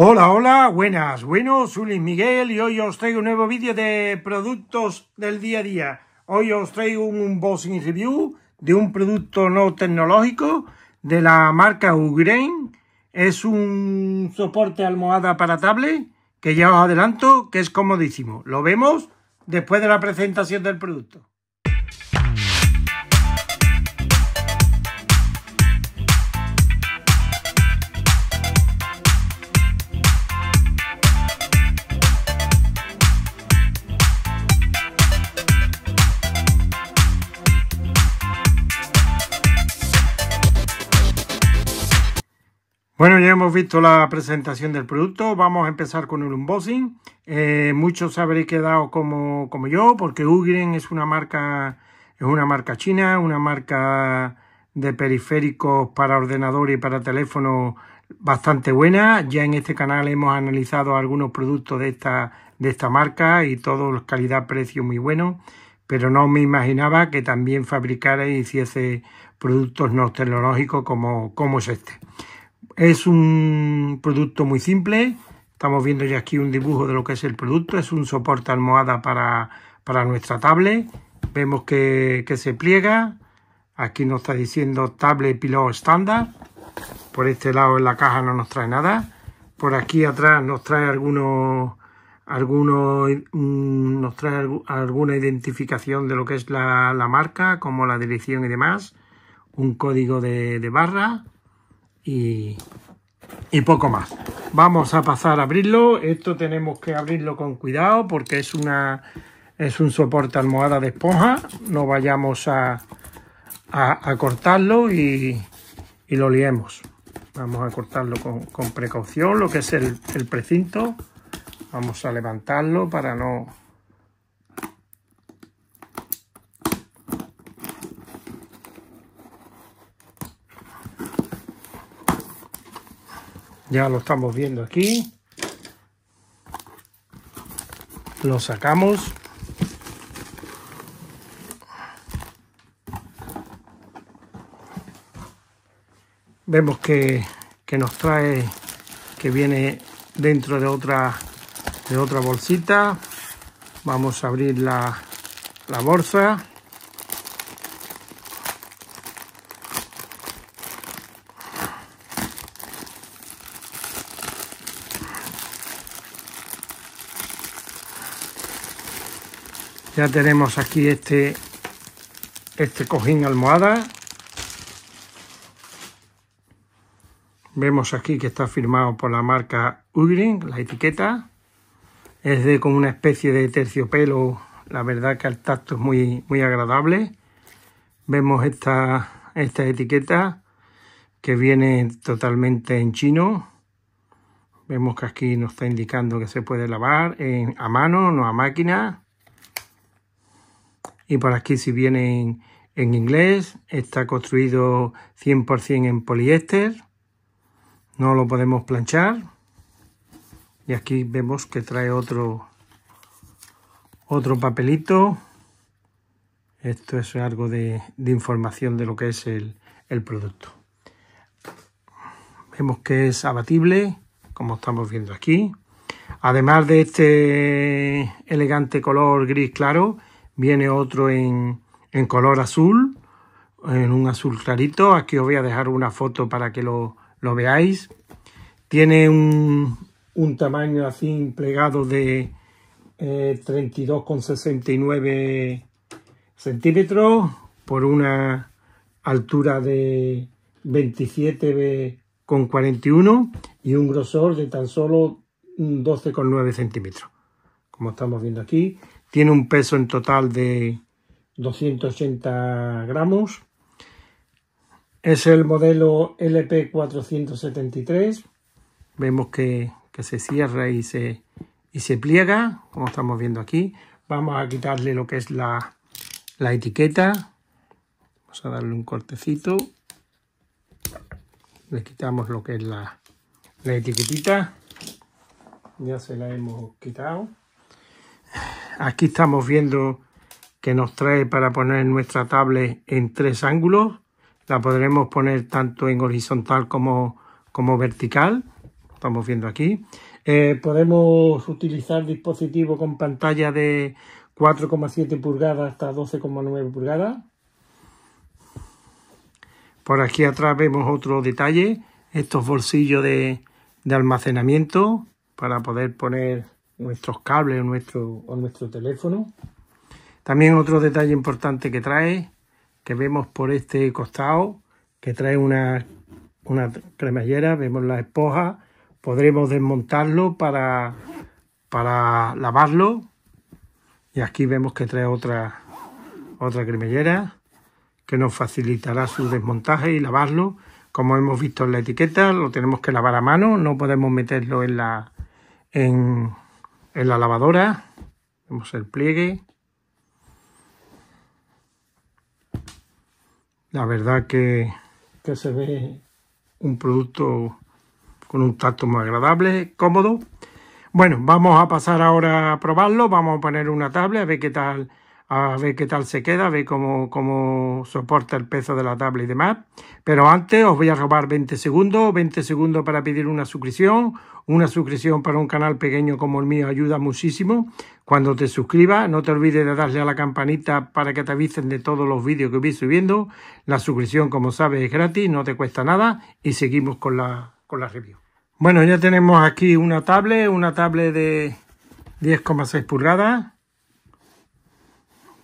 Hola, hola, buenas, bueno soy Miguel y hoy os traigo un nuevo vídeo de productos del día a día. Hoy os traigo un boxing review de un producto no tecnológico de la marca Ugrain. Es un soporte almohada para tablet que ya os adelanto que es comodísimo. Lo vemos después de la presentación del producto. Bueno, ya hemos visto la presentación del producto. Vamos a empezar con el unboxing. Eh, muchos habréis quedado como, como yo, porque Ugren es una marca, es una marca china, una marca de periféricos para ordenadores y para teléfono bastante buena. Ya en este canal hemos analizado algunos productos de esta, de esta marca y todos los calidad-precio muy buenos, pero no me imaginaba que también fabricara y hiciese productos no tecnológicos como, como es este. Es un producto muy simple. Estamos viendo ya aquí un dibujo de lo que es el producto. Es un soporte almohada para, nuestra tablet. Vemos que, se pliega. Aquí nos está diciendo tablet pilot estándar. Por este lado en la caja no nos trae nada. Por aquí atrás nos trae algunos, algunos nos trae alguna identificación de lo que es la, marca, como la dirección y demás. Un código de barra y, poco más. Vamos a pasar a abrirlo. Esto tenemos que abrirlo con cuidado porque es una es un soporte almohada de esponja. No vayamos a, a, cortarlo y, lo liemos. Vamos a cortarlo con, con precaución, lo que es el precinto. Vamos a levantarlo para no, Ya lo estamos viendo aquí. Lo sacamos. Vemos que, que nos trae que viene dentro de otra de otra bolsita vamos a abrir la, la bolsa Ya tenemos aquí este, este cojín almohada. Vemos aquí que está firmado por la marca Ugrin, la etiqueta. Es de como una especie de terciopelo. La verdad que al tacto es muy, muy agradable. Vemos esta, etiqueta que viene totalmente en chino. Vemos que aquí nos está indicando que se puede lavar en, a mano, no a máquina y por aquí si viene en inglés, está construido 100% en poliéster, no lo podemos planchar y aquí vemos que trae otro otro papelito esto es algo de, información de lo que es el, producto vemos que es abatible como estamos viendo aquí además de este elegante color gris claro viene otro en, color azul, en un azul clarito. Aquí os voy a dejar una foto para que lo, veáis. Tiene un, tamaño así plegado de 32,69 eh, centímetros por una altura de 27,41 y un grosor de tan solo 12,9 centímetros. Como estamos viendo aquí, tiene un peso en total de 280 gramos. Es el modelo LP473. Vemos que, se cierra y se, pliega, como estamos viendo aquí. Vamos a quitarle lo que es la, etiqueta. Vamos a darle un cortecito. Le quitamos lo que es la, la etiquetita. Ya se la hemos quitado. Aquí estamos viendo que nos trae para poner nuestra tablet en tres ángulos. La podremos poner tanto en horizontal como, como vertical. Estamos viendo aquí. Eh, podemos utilizar dispositivos con pantalla de 4,7 pulgadas hasta 12,9 pulgadas. Por aquí atrás vemos otro detalle. Estos bolsillos de almacenamiento para poder poner nuestros cables o nuestro, o nuestro teléfono. También otro detalle importante que trae, que vemos por este costado, que trae una, una cremallera, vemos la esponja, podremos desmontarlo para, para lavarlo. Y aquí vemos que trae otra, otra cremallera que nos facilitará su desmontaje y lavarlo. Como hemos visto en la etiqueta, lo tenemos que lavar a mano, no podemos meterlo en la en la lavadora. Vemos el pliegue. La verdad que, se ve un producto con un tacto más agradable, cómodo. Bueno, vamos a pasar ahora a probarlo. Vamos a poner una tabla a ver qué tal a ver qué tal se queda, a ver cómo, soporta el peso de la tabla y demás. Pero antes os voy a robar 20 segundos, 20 segundos para pedir una suscripción. Una suscripción para un canal pequeño como el mío ayuda muchísimo. Cuando te suscribas, no te olvides de darle a la campanita para que te avisen de todos los vídeos que voy subiendo. La suscripción, como sabes, es gratis, no te cuesta nada y seguimos con la, con la review. Bueno, ya tenemos aquí una tablet, una tablet de 10,6 pulgadas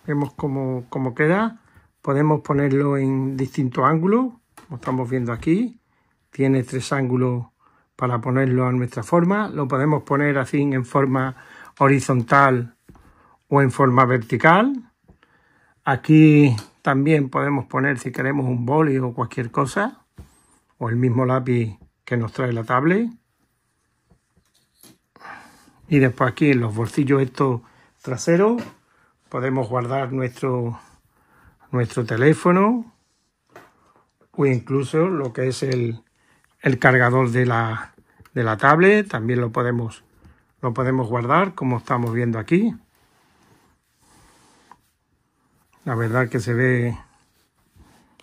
Vemos cómo, queda. Podemos ponerlo en distintos ángulos, como estamos viendo aquí. Tiene tres ángulos para ponerlo a nuestra forma. Lo podemos poner así en forma horizontal o en forma vertical. Aquí también podemos poner si queremos un boli o cualquier cosa. O el mismo lápiz que nos trae la tablet. Y después aquí en los bolsillos estos traseros podemos guardar nuestro, nuestro teléfono o incluso lo que es el, el cargador de la, de la tablet, también lo podemos, lo podemos guardar como estamos viendo aquí. La verdad que se ve,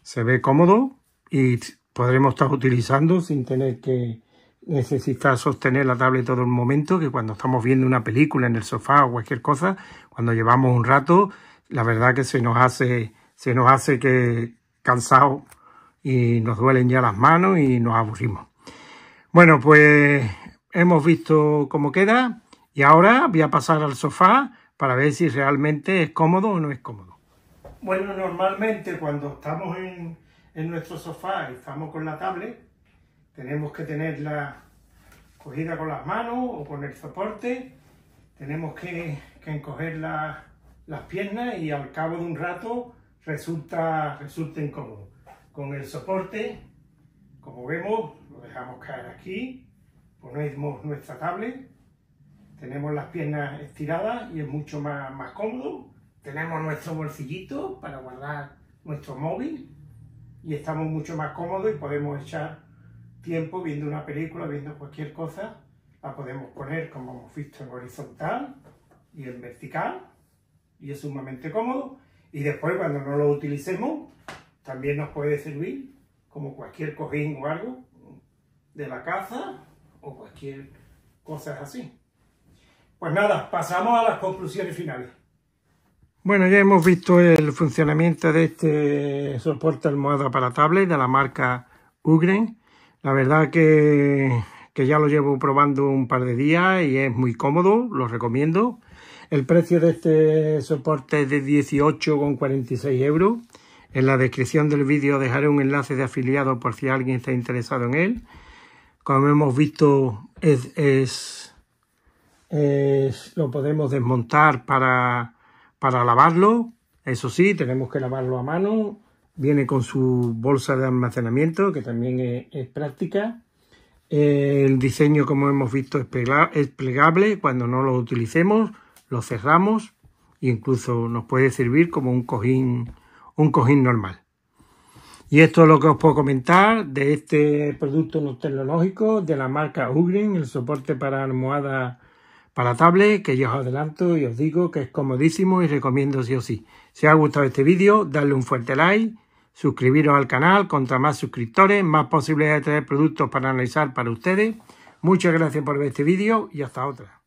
se ve cómodo y podremos estar utilizando sin tener que, Necesita sostener la tablet todo el momento, que cuando estamos viendo una película en el sofá o cualquier cosa, cuando llevamos un rato, la verdad que se nos hace, se nos hace que cansado y nos duelen ya las manos y nos aburrimos. Bueno, pues hemos visto cómo queda y ahora voy a pasar al sofá para ver si realmente es cómodo o no es cómodo. Bueno, normalmente cuando estamos en, en nuestro sofá y estamos con la tablet, tenemos que tenerla cogida con las manos o con el soporte, tenemos que, encoger las piernas y al cabo de un rato resulta, resulta incómodo. Con el soporte, como vemos, lo dejamos caer aquí, ponemos nuestra tablet, tenemos las piernas estiradas y es mucho más, más cómodo, tenemos nuestro bolsillito para guardar nuestro móvil y estamos mucho más cómodos y podemos echar tiempo viendo una película, viendo cualquier cosa, la podemos poner, como hemos visto, en horizontal y en vertical, y es sumamente cómodo. Y después, cuando no lo utilicemos, también nos puede servir como cualquier cojín o algo de la casa o cualquier cosa así. Pues nada, pasamos a las conclusiones finales. Bueno, ya hemos visto el funcionamiento de este soporte almohada para tablet de la marca Ugren la verdad que, que ya lo llevo probando un par de días y es muy cómodo, lo recomiendo. El precio de este soporte es de 18,46 euros. En la descripción del vídeo dejaré un enlace de afiliado por si alguien está interesado en él. Como hemos visto, lo podemos desmontar para lavarlo. Eso sí, tenemos que lavarlo a mano Viene con su bolsa de almacenamiento, que también es, práctica. El diseño, como hemos visto, es plegable. Cuando no lo utilicemos, lo cerramos e incluso nos puede servir como un cojín, un cojín normal. Y esto es lo que os puedo comentar de este producto no tecnológico de la marca Ugrin, el soporte para almohada para tablet, que yo os adelanto y os digo que es comodísimo y recomiendo sí o sí. Si os ha gustado este vídeo, darle un fuerte like, suscribiros al canal, contra más suscriptores, más posibilidades de tener productos para analizar para ustedes. Muchas gracias por ver este vídeo y hasta otra.